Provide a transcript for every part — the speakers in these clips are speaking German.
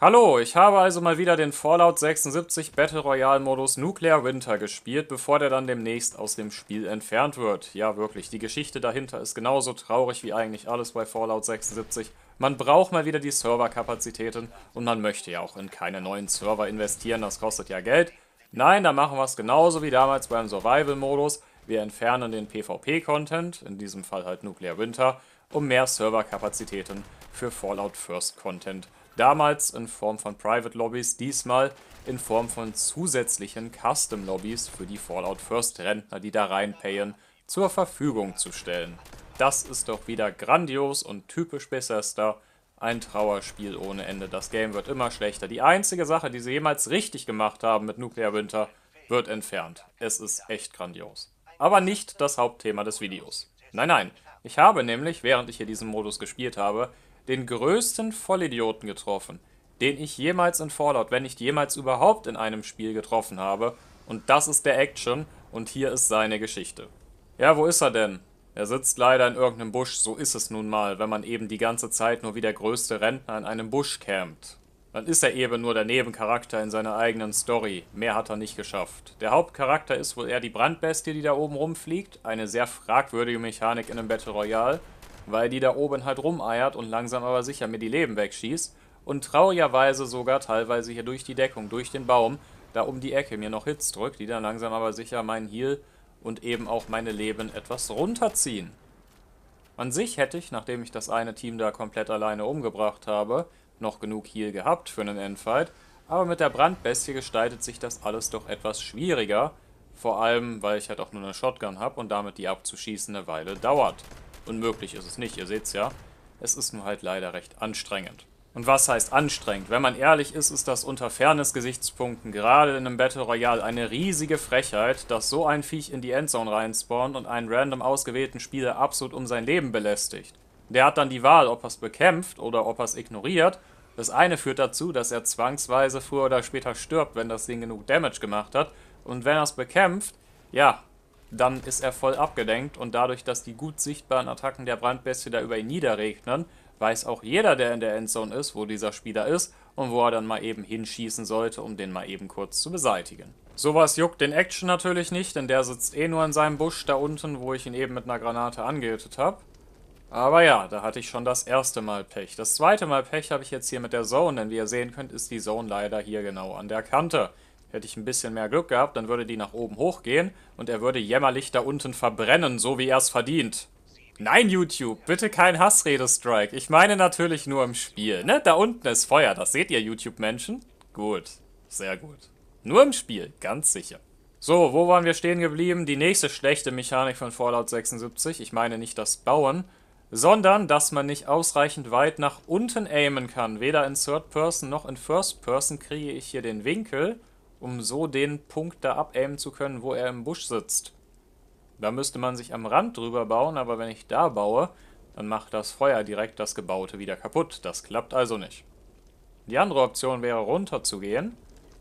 Hallo, ich habe also mal wieder den Fallout 76 Battle Royale Modus Nuclear Winter gespielt, bevor der dann demnächst aus dem Spiel entfernt wird. Ja, wirklich, die Geschichte dahinter ist genauso traurig wie eigentlich alles bei Fallout 76. Man braucht mal wieder die Serverkapazitäten und man möchte ja auch in keine neuen Server investieren, das kostet ja Geld. Nein, da machen wir es genauso wie damals beim Survival Modus. Wir entfernen den PvP-Content, in diesem Fall halt Nuclear Winter, um mehr Serverkapazitäten für Fallout First Content zu Damals in Form von Private Lobbies, diesmal in Form von zusätzlichen Custom Lobbies für die Fallout First Rentner, die da reinpayen, zur Verfügung zu stellen. Das ist doch wieder grandios und typisch Bethesda. Ein Trauerspiel ohne Ende. Das Game wird immer schlechter. Die einzige Sache, die sie jemals richtig gemacht haben mit Nuclear Winter, wird entfernt. Es ist echt grandios. Aber nicht das Hauptthema des Videos. Nein, nein. Ich habe nämlich, während ich hier diesen Modus gespielt habe, den größten Vollidioten getroffen, den ich jemals in Fallout, wenn nicht jemals überhaupt in einem Spiel getroffen habe. Und das ist der Action und hier ist seine Geschichte. Ja, wo ist er denn? Er sitzt leider in irgendeinem Busch, so ist es nun mal, wenn man eben die ganze Zeit nur wie der größte Rentner in einem Busch campt. Dann ist er eben nur der Nebencharakter in seiner eigenen Story. Mehr hat er nicht geschafft. Der Hauptcharakter ist wohl eher die Brandbestie, die da oben rumfliegt. Eine sehr fragwürdige Mechanik in einem Battle Royale weil die da oben halt rumeiert und langsam aber sicher mir die Leben wegschießt und traurigerweise sogar teilweise hier durch die Deckung, durch den Baum, da um die Ecke mir noch Hits drückt, die dann langsam aber sicher meinen Heal und eben auch meine Leben etwas runterziehen. An sich hätte ich, nachdem ich das eine Team da komplett alleine umgebracht habe, noch genug Heal gehabt für einen Endfight, aber mit der Brandbestie gestaltet sich das alles doch etwas schwieriger, vor allem weil ich halt auch nur eine Shotgun habe und damit die abzuschießen eine Weile dauert. Unmöglich ist es nicht, ihr seht's ja. Es ist nur halt leider recht anstrengend. Und was heißt anstrengend? Wenn man ehrlich ist, ist das unter Fairness-Gesichtspunkten gerade in einem Battle Royale eine riesige Frechheit, dass so ein Viech in die Endzone reinspawnt und einen random ausgewählten Spieler absolut um sein Leben belästigt. Der hat dann die Wahl, ob er es bekämpft oder ob er es ignoriert. Das eine führt dazu, dass er zwangsweise früher oder später stirbt, wenn das Ding genug Damage gemacht hat. Und wenn er es bekämpft, ja, dann ist er voll abgelenkt und dadurch, dass die gut sichtbaren Attacken der Brandbestie da über ihn niederregnen, weiß auch jeder, der in der Endzone ist, wo dieser Spieler ist und wo er dann mal eben hinschießen sollte, um den mal eben kurz zu beseitigen. Sowas juckt den Action natürlich nicht, denn der sitzt eh nur in seinem Busch da unten, wo ich ihn eben mit einer Granate angehütet habe. Aber ja, da hatte ich schon das erste Mal Pech. Das zweite Mal Pech habe ich jetzt hier mit der Zone, denn wie ihr sehen könnt, ist die Zone leider hier genau an der Kante. Hätte ich ein bisschen mehr Glück gehabt, dann würde die nach oben hochgehen und er würde jämmerlich da unten verbrennen, so wie er es verdient. Nein, YouTube, bitte kein Hassrede-Strike. Ich meine natürlich nur im Spiel. Ne? Da unten ist Feuer, das seht ihr, YouTube-Menschen? Gut, sehr gut. Nur im Spiel, ganz sicher. So, wo waren wir stehen geblieben? Die nächste schlechte Mechanik von Fallout 76, ich meine nicht das Bauen, sondern dass man nicht ausreichend weit nach unten aimen kann. Weder in Third Person noch in First Person kriege ich hier den Winkel um so den Punkt da abaimen zu können, wo er im Busch sitzt. Da müsste man sich am Rand drüber bauen, aber wenn ich da baue, dann macht das Feuer direkt das Gebaute wieder kaputt. Das klappt also nicht. Die andere Option wäre runterzugehen,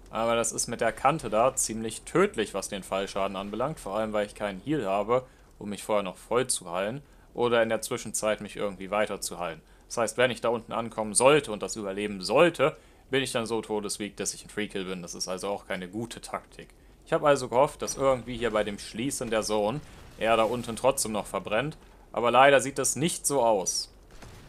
aber das ist mit der Kante da ziemlich tödlich, was den Fallschaden anbelangt, vor allem weil ich keinen Heal habe, um mich vorher noch voll zu heilen oder in der Zwischenzeit mich irgendwie weiter zu heilen. Das heißt, wenn ich da unten ankommen sollte und das überleben sollte, bin ich dann so todesweak, dass ich ein Freekill bin. Das ist also auch keine gute Taktik. Ich habe also gehofft, dass irgendwie hier bei dem Schließen der Zone er da unten trotzdem noch verbrennt. Aber leider sieht das nicht so aus.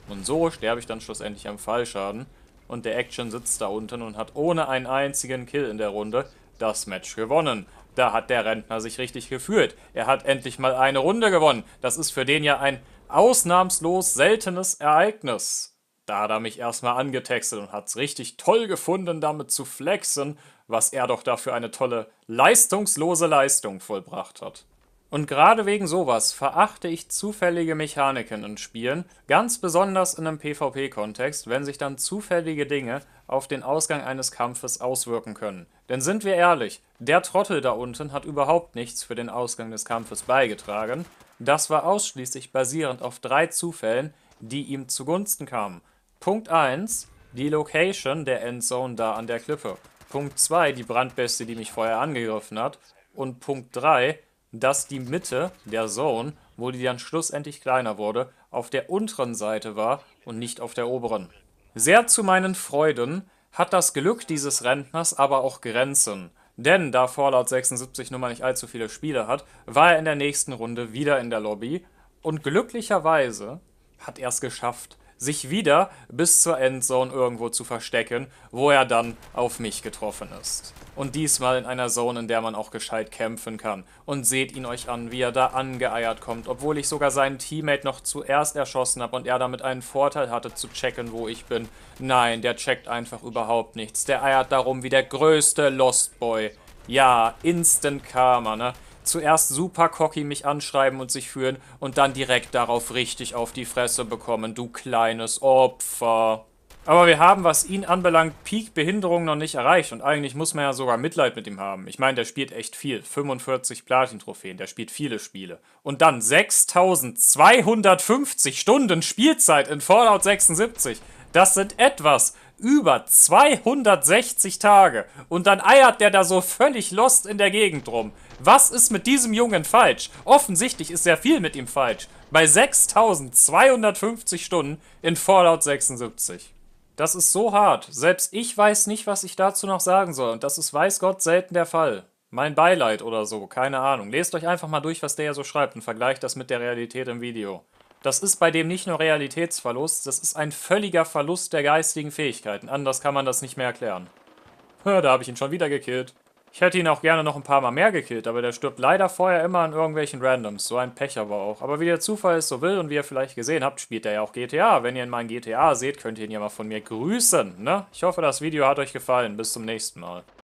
Und so sterbe ich dann schlussendlich am Fallschaden. Und der Action sitzt da unten und hat ohne einen einzigen Kill in der Runde das Match gewonnen. Da hat der Rentner sich richtig gefühlt. Er hat endlich mal eine Runde gewonnen. Das ist für den ja ein ausnahmslos seltenes Ereignis. Da hat er mich erstmal angetextet und hat's richtig toll gefunden, damit zu flexen, was er doch dafür eine tolle, leistungslose Leistung vollbracht hat. Und gerade wegen sowas verachte ich zufällige Mechaniken in Spielen, ganz besonders in einem PvP-Kontext, wenn sich dann zufällige Dinge auf den Ausgang eines Kampfes auswirken können. Denn sind wir ehrlich, der Trottel da unten hat überhaupt nichts für den Ausgang des Kampfes beigetragen. Das war ausschließlich basierend auf drei Zufällen, die ihm zugunsten kamen. Punkt 1, die Location der Endzone da an der Klippe. Punkt 2, die Brandbeste, die mich vorher angegriffen hat. Und Punkt 3, dass die Mitte der Zone, wo die dann schlussendlich kleiner wurde, auf der unteren Seite war und nicht auf der oberen. Sehr zu meinen Freuden hat das Glück dieses Rentners aber auch Grenzen. Denn da Fallout 76 nun mal nicht allzu viele Spiele hat, war er in der nächsten Runde wieder in der Lobby und glücklicherweise hat er es geschafft sich wieder bis zur Endzone irgendwo zu verstecken, wo er dann auf mich getroffen ist. Und diesmal in einer Zone, in der man auch gescheit kämpfen kann. Und seht ihn euch an, wie er da angeeiert kommt, obwohl ich sogar seinen Teammate noch zuerst erschossen habe und er damit einen Vorteil hatte zu checken, wo ich bin. Nein, der checkt einfach überhaupt nichts. Der eiert darum wie der größte Lost Boy. Ja, Instant Karma, ne? zuerst super cocky mich anschreiben und sich führen und dann direkt darauf richtig auf die Fresse bekommen, du kleines Opfer. Aber wir haben, was ihn anbelangt, Peak-Behinderung noch nicht erreicht und eigentlich muss man ja sogar Mitleid mit ihm haben. Ich meine, der spielt echt viel. 45 Platin-Trophäen, der spielt viele Spiele. Und dann 6250 Stunden Spielzeit in Fallout 76. Das sind etwas über 260 Tage. Und dann eiert der da so völlig lost in der Gegend rum. Was ist mit diesem Jungen falsch? Offensichtlich ist sehr viel mit ihm falsch. Bei 6250 Stunden in Fallout 76. Das ist so hart. Selbst ich weiß nicht, was ich dazu noch sagen soll. Und das ist, weiß Gott, selten der Fall. Mein Beileid oder so, keine Ahnung. Lest euch einfach mal durch, was der ja so schreibt und vergleicht das mit der Realität im Video. Das ist bei dem nicht nur Realitätsverlust, das ist ein völliger Verlust der geistigen Fähigkeiten. Anders kann man das nicht mehr erklären. Da habe ich ihn schon wieder gekillt. Ich hätte ihn auch gerne noch ein paar Mal mehr gekillt, aber der stirbt leider vorher immer an irgendwelchen Randoms. So ein Pech aber auch. Aber wie der Zufall es so will und wie ihr vielleicht gesehen habt, spielt er ja auch GTA. Wenn ihr ihn mal in GTA seht, könnt ihr ihn ja mal von mir grüßen, ne? Ich hoffe, das Video hat euch gefallen. Bis zum nächsten Mal.